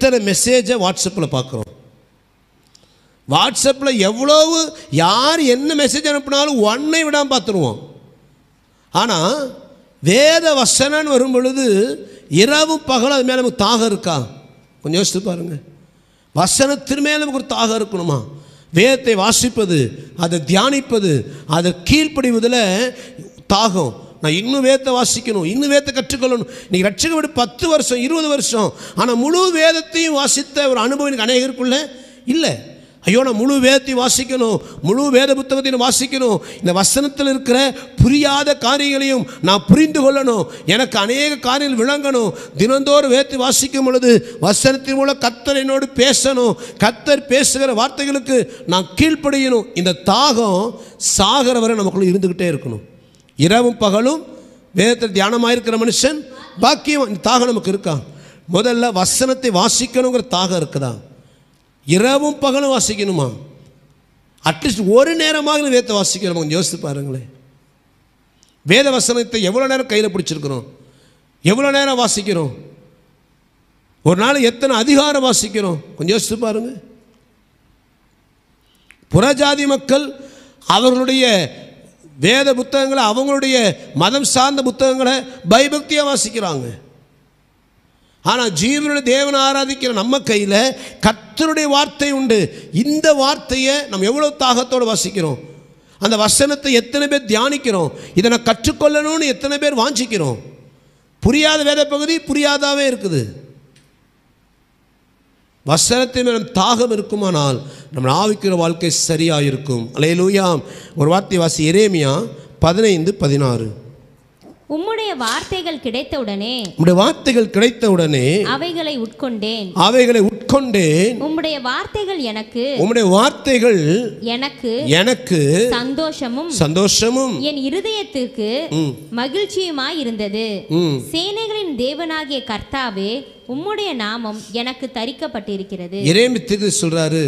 எத்தனை மெசேஜை வாட்ஸ்அப்பில் பார்க்குறோம் வாட்ஸ்அப்பில் எவ்வளவு யார் என்ன மெசேஜ் அனுப்பினாலும் ஒன்னை விடாமல் பார்த்துருவோம் ஆனால் வேத வசனன்னு வரும் பொழுது இரவு பகல் அது மேலே நமக்கு தாகம் இருக்கா கொஞ்சம் யோசித்து பாருங்கள் வசனத்தின் மேலே நமக்கு ஒரு தாகம் இருக்கணுமா வேதத்தை வாசிப்பது அதை தியானிப்பது அதை கீழ்ப்படிவதில் தாகம் நான் இன்னும் வேத்த வாசிக்கணும் இன்னும் வேத்த கற்றுக்கொள்ளணும் நீ ரட்சக விட பத்து வருஷம் இருபது வருஷம் ஆனால் முழு வேதத்தையும் வாசித்த ஒரு அனுபவம் எனக்கு அநேகருக்குள்ள இல்லை ஐயோ நான் முழு வேதத்தையும் வாசிக்கணும் முழு வேத புத்தகத்தையும் வாசிக்கணும் இந்த வசனத்தில் இருக்கிற புரியாத காரியங்களையும் நான் புரிந்து கொள்ளணும் எனக்கு அநேக காரியங்கள் விளங்கணும் தினந்தோறும் வேதத்தை வாசிக்கும் பொழுது வசனத்தின் மூலம் கத்தர் என்னோடு பேசணும் கத்தர் பேசுகிற வார்த்தைகளுக்கு நான் கீழ்ப்படையணும் இந்த தாகம் சாகிற வரை நமக்குள்ளே இருந்துக்கிட்டே இருக்கணும் இரவும் பகலும் வேதத்தில் தியானமாக இருக்கிற மனுஷன் பாக்கியம் தாகம் நமக்கு இருக்கா முதல்ல வசனத்தை வாசிக்கணுங்கிற தாகம் இருக்குதா இரவும் பகலும் வாசிக்கணுமா அட்லீஸ்ட் ஒரு நேரமாக வேதத்தை வாசிக்கிறோம் கொஞ்சம் யோசித்து பாருங்களேன் வேத வசனத்தை எவ்வளோ நேரம் கையில் பிடிச்சிருக்கிறோம் எவ்வளோ நேரம் வாசிக்கிறோம் ஒரு நாள் எத்தனை அதிகாரம் வாசிக்கிறோம் கொஞ்சம் யோசித்து பாருங்கள் புறஜாதி மக்கள் அவர்களுடைய வேத புத்தகங்களை அவங்களுடைய மதம் சார்ந்த புத்தகங்களை பயபக்தியாக வாசிக்கிறாங்க ஆனால் ஜீவனுடைய தேவனை ஆராதிக்கிற நம்ம கையில் கத்தருடைய வார்த்தை உண்டு இந்த வார்த்தையை நம்ம எவ்வளோ தாகத்தோடு வாசிக்கிறோம் அந்த வசனத்தை எத்தனை பேர் தியானிக்கிறோம் இதை நான் கற்றுக்கொள்ளணும்னு எத்தனை பேர் வாஞ்சிக்கிறோம் புரியாத வேத பகுதி புரியாதாவே இருக்குது வசனத்தின் மேலும் தாகம் இருக்குமானால் நம்ம ஆவிக்கிற வாழ்க்கை சரியாக இருக்கும் அலே ஒரு வார்த்தை வாசி எரேமியா பதினைந்து பதினாறு உம்முடைய வார்த்தைகள் கிடைத்தவுடனே உம்முடைய வார்த்தைகள் கிடைத்தவுடனே அவைகளை உட்கொண்டேன் அவைகளை கொண்டேன் உம்முடைய வார்த்தைகள் எனக்கு உம்முடைய வார்த்தைகள் எனக்கு எனக்கு சந்தோஷமும் சந்தோஷமும் என் இருதயத்துக்கு மகிழ்ச்சியுமாய் இருந்தது சேனைகளின் தேவனாகிய கர்த்தாவே உம்முடைய நாமம் எனக்கு தரிக்கப்பட்டிருக்கிறது இறைமித்துக்கு சொல்றாரு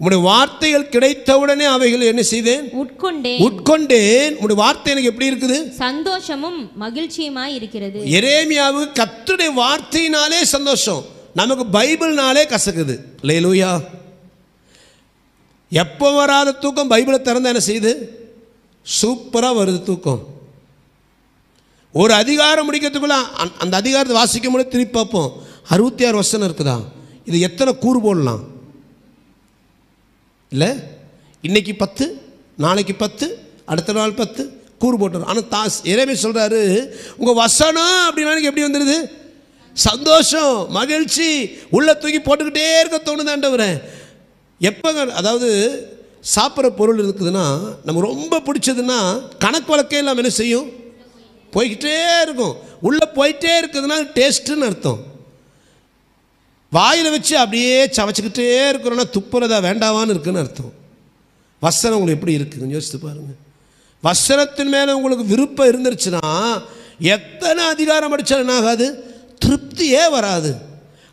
உங்களுடைய வார்த்தைகள் கிடைத்தவுடனே அவைகள் என்ன செய்தேன் உட்கொண்டேன் உட்கொண்டேன் உங்களுடைய வார்த்தை எனக்கு எப்படி இருக்குது சந்தோஷமும் மகிழ்ச்சியுமாய் இருக்கிறது எரேமியாவுக்கு கத்துடைய வார்த்தையினாலே சந்தோஷம் நமக்கு பைபிள்னாலே கசக்குது இல்லை லூயா எப்போ வராத தூக்கம் பைபிளை திறந்து என்ன செய்யுது சூப்பராக வருது தூக்கம் ஒரு அதிகாரம் முடிக்கிறதுக்குள்ள அந்த அதிகாரத்தை வாசிக்கும் போது திருப்பி பார்ப்போம் அறுபத்தி ஆறு வருஷம் இருக்குதா இது எத்தனை கூறு போடலாம் இல்லை இன்றைக்கி பத்து நாளைக்கு பத்து அடுத்த நாள் பத்து கூறு போட்டுரும் ஆனால் தாஸ் இறைமை சொல்கிறாரு உங்கள் வசனம் அப்படின்னா எப்படி வந்துடுது சந்தோஷம் மகிழ்ச்சி உள்ளே தூக்கி போட்டுக்கிட்டே இருக்க தோணுது ஆண்டவரே எப்போ அதாவது சாப்பிட்ற பொருள் இருக்குதுன்னா நமக்கு ரொம்ப பிடிச்சதுன்னா கணக்கு வழக்கே இல்லாமல் என்ன செய்யும் போய்கிட்டே இருக்கும் உள்ளே போயிட்டே இருக்குதுன்னா டேஸ்ட்டுன்னு அர்த்தம் வாயில் வச்சு அப்படியே சவச்சிக்கிட்டே இருக்கிறோன்னா துப்புறதா வேண்டாவான்னு இருக்குன்னு அர்த்தம் வசனம் உங்களுக்கு எப்படி இருக்குதுன்னு யோசித்து பாருங்கள் வசனத்தின் மேலே உங்களுக்கு விருப்பம் இருந்துருச்சுன்னா எத்தனை அதிகாரம் அடித்தாலும் என்ன ஆகாது திருப்தியே வராது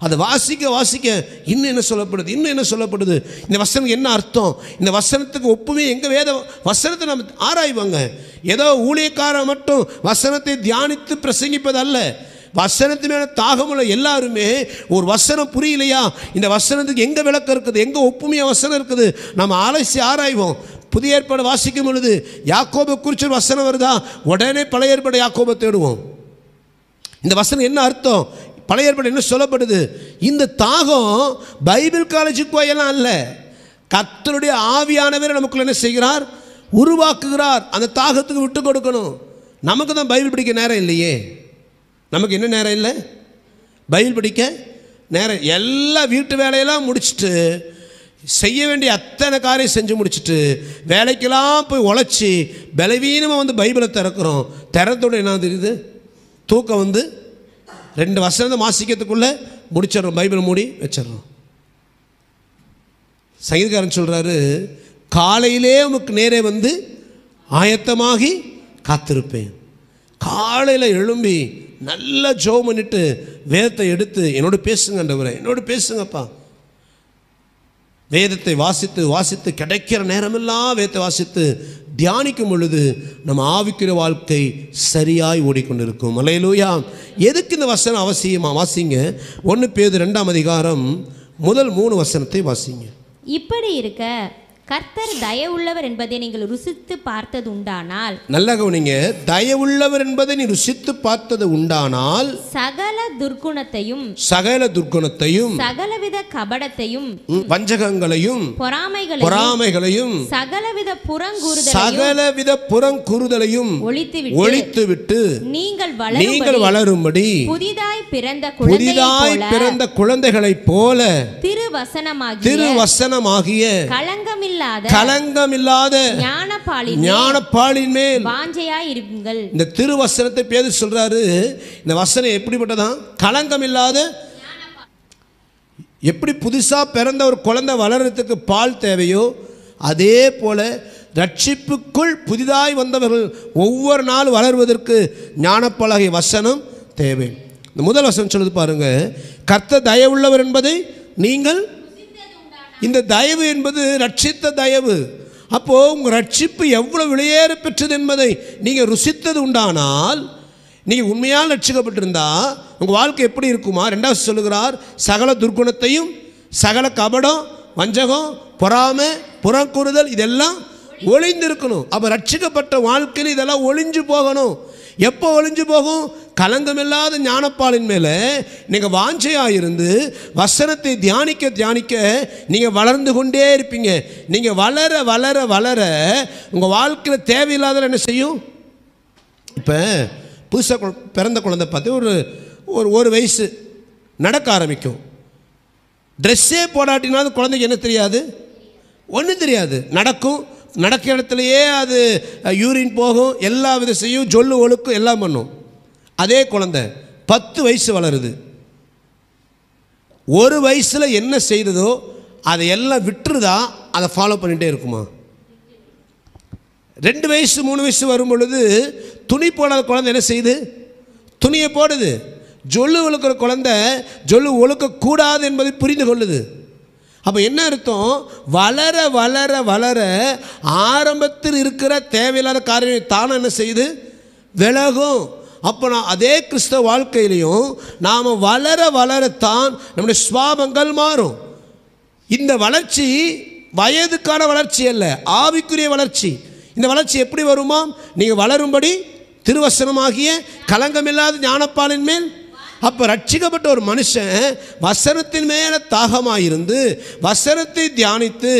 அதை வாசிக்க வாசிக்க இன்னும் என்ன சொல்லப்படுது இன்னும் என்ன சொல்லப்படுது இந்த வசனம் என்ன அர்த்தம் இந்த வசனத்துக்கு ஒப்புமே எங்கள் வேத வசனத்தை நம்ம ஆராய்வாங்க ஏதோ ஊழியக்காரன் மட்டும் வசனத்தை தியானித்து பிரசங்கிப்பது அல்ல வசனத்து மேலே தாகமுள்ள எல்லாருமே ஒரு வசனம் புரியலையா இந்த வசனத்துக்கு எங்கே விளக்கம் இருக்குது எங்கே ஒப்புமையாக வசனம் இருக்குது நம்ம அலசி ஆராய்வோம் புதிய ஏற்பாடு வாசிக்கும் பொழுது யாக்கோபை குறித்து வசனம் வருதா உடனே பழைய ஏற்பாடு யாக்கோபை தேடுவோம் இந்த வசனம் என்ன அர்த்தம் பழைய ஏற்பாடு என்ன சொல்லப்படுது இந்த தாகம் பைபிள் காலேஜ் போயெல்லாம் இல்லை கத்தருடைய ஆவியானவர் நமக்குள்ள என்ன செய்கிறார் உருவாக்குகிறார் அந்த தாகத்துக்கு விட்டு கொடுக்கணும் நமக்கு தான் பைபிள் படிக்க நேரம் இல்லையே நமக்கு என்ன நேரம் இல்லை பைபிள் படிக்க நேரம் எல்லா வீட்டு வேலையெல்லாம் முடிச்சுட்டு செய்ய வேண்டிய அத்தனை காரியம் செஞ்சு முடிச்சுட்டு வேலைக்கெல்லாம் போய் உழைச்சி பலவீனமாக வந்து பைபிளை திறக்கிறோம் திறத்தோடு என்ன தெரியுது தூக்கம் வந்து ரெண்டு வருஷம் மாசிக்கிறதுக்குள்ளே முடிச்சிடறோம் பைபிள் மூடி வச்சிடறோம் சங்கீதக்காரன் சொல்கிறாரு காலையிலே உனக்கு நேரே வந்து ஆயத்தமாகி காத்திருப்பேன் காலையில் எழும்பி நல்லா ஜோ பண்ணிட்டு வேதத்தை எடுத்து என்னோட பேசுங்கன்றவரை என்னோட பேசுங்கப்பா வேதத்தை வாசித்து வாசித்து கிடைக்கிற நேரமெல்லாம் வேதத்தை வாசித்து தியானிக்கும் பொழுது நம்ம ஆவிக்கிற வாழ்க்கை சரியாய் ஓடிக்கொண்டிருக்கும் அலையலூயா எதுக்கு இந்த வசனம் அவசியமாக வாசிங்க ஒன்று பேது ரெண்டாம் அதிகாரம் முதல் மூணு வசனத்தை வாசிங்க இப்படி இருக்க கர்த்தர் தயவுள்ளவர் என்பதை நீங்கள் ருசித்து பார்த்தது உண்டானால் நல்ல கவனிங்க தயவுள்ளவர் என்பதை நீ ருசித்து பார்த்தது உண்டானால் சகல துர்க்குணத்தையும் சகல துர்க்குணத்தையும் சகலவித கபடத்தையும் வஞ்சகங்களையும் பொறாமைகளையும் பொறாமைகளையும் சகலவித புறங்குறுதலையும் சகலவித புறங்குறுதலையும் ஒழித்து ஒழித்து விட்டு நீங்கள் நீங்கள் வளரும்படி புதிதாய் பிறந்த புதிதாய் பிறந்த குழந்தைகளைப் போல திருவசனமாகிய திருவசனமாகிய கலங்கமில்லை இல்லாத களங்கம் இல்லாத ஞானபாலின் ஞானபாலின் மேல் வாஞ்சையாய் இருங்கள் இந்த திருவசனத்தை பேர் சொல்றாரு இந்த வசனம் எப்படிப்பட்டதான் களங்கம் இல்லாத எப்படி புதுசாக பிறந்த ஒரு குழந்தை வளர்கிறதுக்கு பால் தேவையோ அதே போல ரட்சிப்புக்குள் புதிதாய் வந்தவர்கள் ஒவ்வொரு நாள் வளர்வதற்கு ஞானப்பலகை வசனம் தேவை இந்த முதல் வசனம் சொல்லுது பாருங்கள் கர்த்த தயவுள்ளவர் என்பதை நீங்கள் இந்த தயவு என்பது ரட்சித்த தயவு அப்போது உங்கள் ரட்சிப்பு எவ்வளோ விலையேற பெற்றது என்பதை நீங்கள் ருசித்தது உண்டானால் நீங்கள் உண்மையாக ரட்சிக்கப்பட்டிருந்தால் உங்கள் வாழ்க்கை எப்படி இருக்குமா ரெண்டாவது சொல்லுகிறார் சகல துர்க்குணத்தையும் சகல கபடம் வஞ்சகம் பொறாமை புறக்கூறுதல் இதெல்லாம் ஒளிந்திருக்கணும் அப்போ ரட்சிக்கப்பட்ட வாழ்க்கையில் இதெல்லாம் ஒளிஞ்சு போகணும் எப்போ ஒழிஞ்சு போகும் கலங்கமில்லாத ஞானப்பாலின் மேலே நீங்கள் வாஞ்சையாக இருந்து வசனத்தை தியானிக்க தியானிக்க நீங்கள் வளர்ந்து கொண்டே இருப்பீங்க நீங்கள் வளர வளர வளர உங்கள் வாழ்க்கையில் தேவையில்லாத என்ன செய்யும் இப்போ புதுசாக பிறந்த குழந்தை பார்த்து ஒரு ஒரு ஒரு வயசு நடக்க ஆரம்பிக்கும் ட்ரெஸ்ஸே போடாட்டினாலும் குழந்தைக்கு என்ன தெரியாது ஒன்றும் தெரியாது நடக்கும் நடக்கிற இடத்துலையே அது யூரின் போகும் எல்லா வித செய்யும் ஜொல்லு ஒழுக்கும் எல்லாம் பண்ணும் அதே குழந்தை பத்து வயசு வளருது ஒரு வயசில் என்ன செய்ததோ அதை எல்லாம் விட்டுருதா அதை ஃபாலோ பண்ணிகிட்டே இருக்குமா ரெண்டு வயசு மூணு வயசு வரும் பொழுது துணி போடாத குழந்தை என்ன செய்யுது துணியை போடுது ஜொல்லு ஒழுக்கிற குழந்தை ஜொல்லு ஒழுக்கக்கூடாது என்பதை புரிந்து கொள்ளுது அப்போ என்ன அர்த்தம் வளர வளர வளர ஆரம்பத்தில் இருக்கிற தேவையில்லாத காரியம் தானே என்ன செய்து விலகும் அப்போ நான் அதே கிறிஸ்தவ வாழ்க்கையிலையும் நாம் வளர வளரத்தான் நம்முடைய சுவாபங்கள் மாறும் இந்த வளர்ச்சி வயதுக்கான வளர்ச்சி அல்ல ஆவிக்குரிய வளர்ச்சி இந்த வளர்ச்சி எப்படி வருமா நீங்கள் வளரும்படி திருவசனமாகிய கலங்கமில்லாத ஞானப்பாலின் மேல் அப்போ ரட்சிக்கப்பட்ட ஒரு மனுஷன் வசனத்தின் மேலே தாகமாக இருந்து வசனத்தை தியானித்து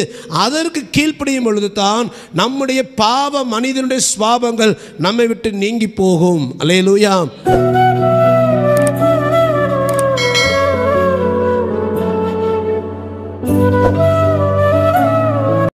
அதற்கு கீழ்ப்படியும் பொழுது தான் நம்முடைய பாவ மனிதனுடைய சுவாபங்கள் நம்மை விட்டு நீங்கி போகும் அலையலூயா